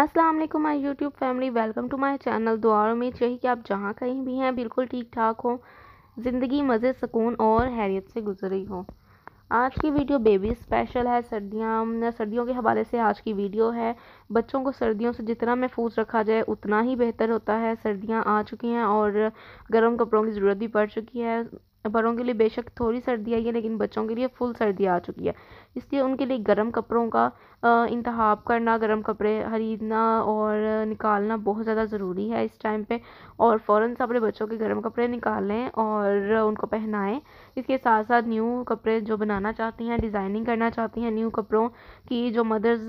Aslam my YouTube family welcome to my channel दुआ उम्मीद यही कि आप जहाँ कहीं भी हैं बिल्कुल ठीक ठाक हों ज़िंदगी मज़े सुकून और हैरियत से गुजरी हो आज की वीडियो बेबी स्पेशल है सर्दियाँ सर्दियों के हवाले से आज की वीडियो है बच्चों को सर्दियों से जितना महफूज रखा जाए उतना ही बेहतर होता है सर्दियाँ आ चुकी हैं और गर्म कपड़ों की ज़रूरत भी पड़ चुकी है बड़ों के लिए बेशक थोड़ी सर्दी आई है लेकिन बच्चों के लिए फुल सर्दी आ चुकी है इसलिए उनके लिए गर्म कपड़ों का इंतहाब करना गर्म कपड़े ख़रीदना और निकालना बहुत ज़्यादा ज़रूरी है इस टाइम पे और फ़ौर से अपने बच्चों के गर्म कपड़े निकालें और उनको पहनाएं इसके साथ साथ न्यू कपड़े जो बनाना चाहती हैं डिज़ाइनिंग करना चाहती हैं न्यू कपड़ों की जो मदर्स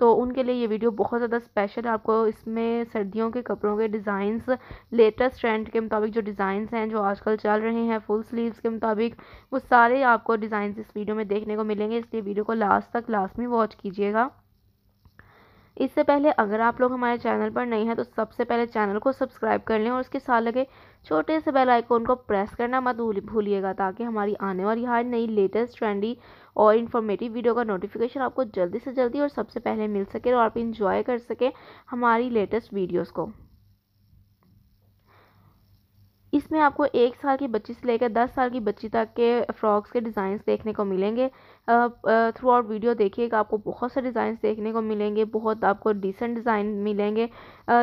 तो उनके लिए ये वीडियो बहुत ज़्यादा स्पेशल है आपको इसमें सर्दियों के कपड़ों के डिज़ाइंस लेटेस्ट ट्रेंड के मुताबिक जो डिज़ाइंस हैं जो आजकल चल रहे हैं फुल स्लीव्स के मुताबिक वो सारे आपको डिज़ाइंस इस वीडियो में देखने को मिलेंगे इसलिए वीडियो को लास्ट तक लास्ट में वॉच कीजिएगा इससे पहले अगर आप लोग हमारे चैनल पर नहीं हैं तो सबसे पहले चैनल को सब्सक्राइब कर लें और उसके साथ लगे छोटे से बेल आइकॉन को प्रेस करना मत भूलिएगा ताकि हमारी आने वाली हर नई लेटेस्ट ट्रेंडी और इन्फॉर्मेटिव वीडियो का नोटिफिकेशन आपको जल्दी से जल्दी और सबसे पहले मिल सके और आप इंजॉय कर सकें हमारी लेटेस्ट वीडियोज़ को इसमें आपको एक साल की बच्ची से लेकर दस साल की बच्ची तक के फ्रॉक्स के डिज़ाइंस देखने को मिलेंगे थ्रू आउट वीडियो देखिएगा आपको बहुत से डिज़ाइंस देखने को मिलेंगे बहुत आपको डिसेंट डिज़ाइन मिलेंगे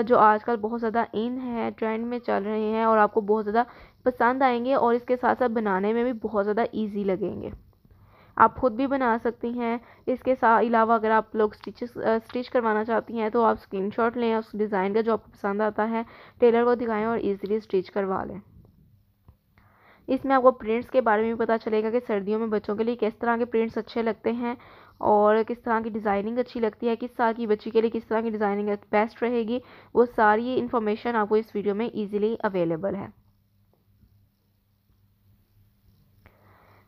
जो आजकल बहुत ज़्यादा इन है ट्रेंड में चल रहे हैं और आपको बहुत ज़्यादा पसंद आएंगे और इसके साथ साथ बनाने में भी बहुत ज़्यादा ईजी लगेंगे आप खुद भी बना सकती हैं इसके साथ अलावा अगर आप लोग स्टिचेस स्टिच करवाना चाहती हैं तो आप स्क्रीनशॉट लें उस डिज़ाइन का जो आपको पसंद आता है टेलर को दिखाएं और ईजिली स्टिच करवा लें इसमें आपको प्रिंट्स के बारे में भी पता चलेगा कि सर्दियों में बच्चों के लिए किस तरह के प्रिंट्स अच्छे लगते हैं और किस तरह की डिज़ाइनिंग अच्छी लगती है किस साल की बच्ची के लिए किस तरह की डिज़ाइनिंग बेस्ट रहेगी वो सारी इन्फॉर्मेशन आपको इस वीडियो में ईजिली अवेलेबल है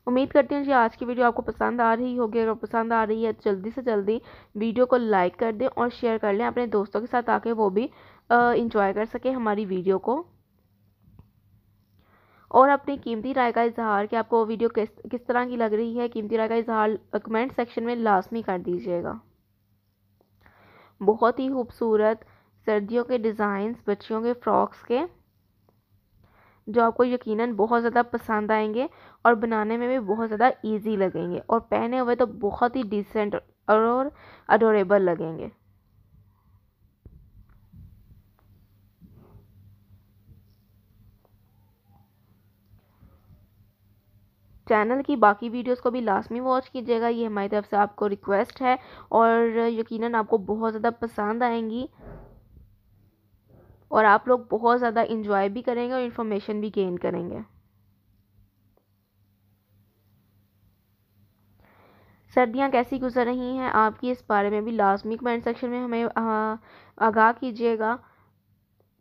उम्मीद करती हूँ जी आज की वीडियो आपको पसंद आ रही होगी अगर पसंद आ रही है तो जल्दी से जल्दी वीडियो को लाइक कर दें और शेयर कर लें अपने दोस्तों के साथ ताकि वो भी इंजॉय कर सकें हमारी वीडियो को और अपनी कीमती राय का इजहार कि आपको वीडियो किस किस तरह की लग रही है कीमती राय का इजहार कमेंट सेक्शन में लाजमी कर दीजिएगा बहुत ही खूबसूरत सर्दियों के डिज़ाइंस बच्चियों के फ्रॉक्स के जो आपको यकीनन बहुत ज़्यादा पसंद आएंगे और बनाने में भी बहुत ज़्यादा इजी लगेंगे और पहने हुए तो बहुत ही डिसेंट और अडोरेबल लगेंगे चैनल की बाकी वीडियोस को भी लास्ट में वॉच कीजिएगा ये हमारी तरफ से आपको रिक्वेस्ट है और यकीनन आपको बहुत ज़्यादा पसंद आएंगी और आप लोग बहुत ज़्यादा इन्जॉय भी करेंगे और इन्फॉर्मेशन भी गेन करेंगे सर्दियाँ कैसी गुजर रही हैं आपकी इस बारे में भी लाजमी कमेंट सेक्शन में हमें हाँ, आगाह कीजिएगा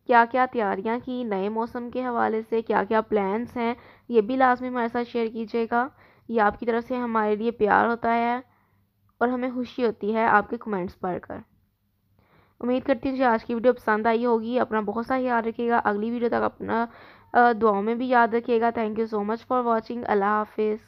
क्या क्या तैयारियाँ की नए मौसम के हवाले से क्या क्या प्लान्स हैं ये भी लाजमी हमारे साथ शेयर कीजिएगा ये आपकी तरफ से हमारे लिए प्यार होता है और हमें खुशी होती है आपके कमेंट्स पढ़कर उम्मीद करती हूँ आज की वीडियो पसंद आई होगी अपना बहुत सारा याद रखिएगा अगली वीडियो तक अपना दुआओं में भी याद रखिएगा thank you so much for watching अल्लाह हाफिज़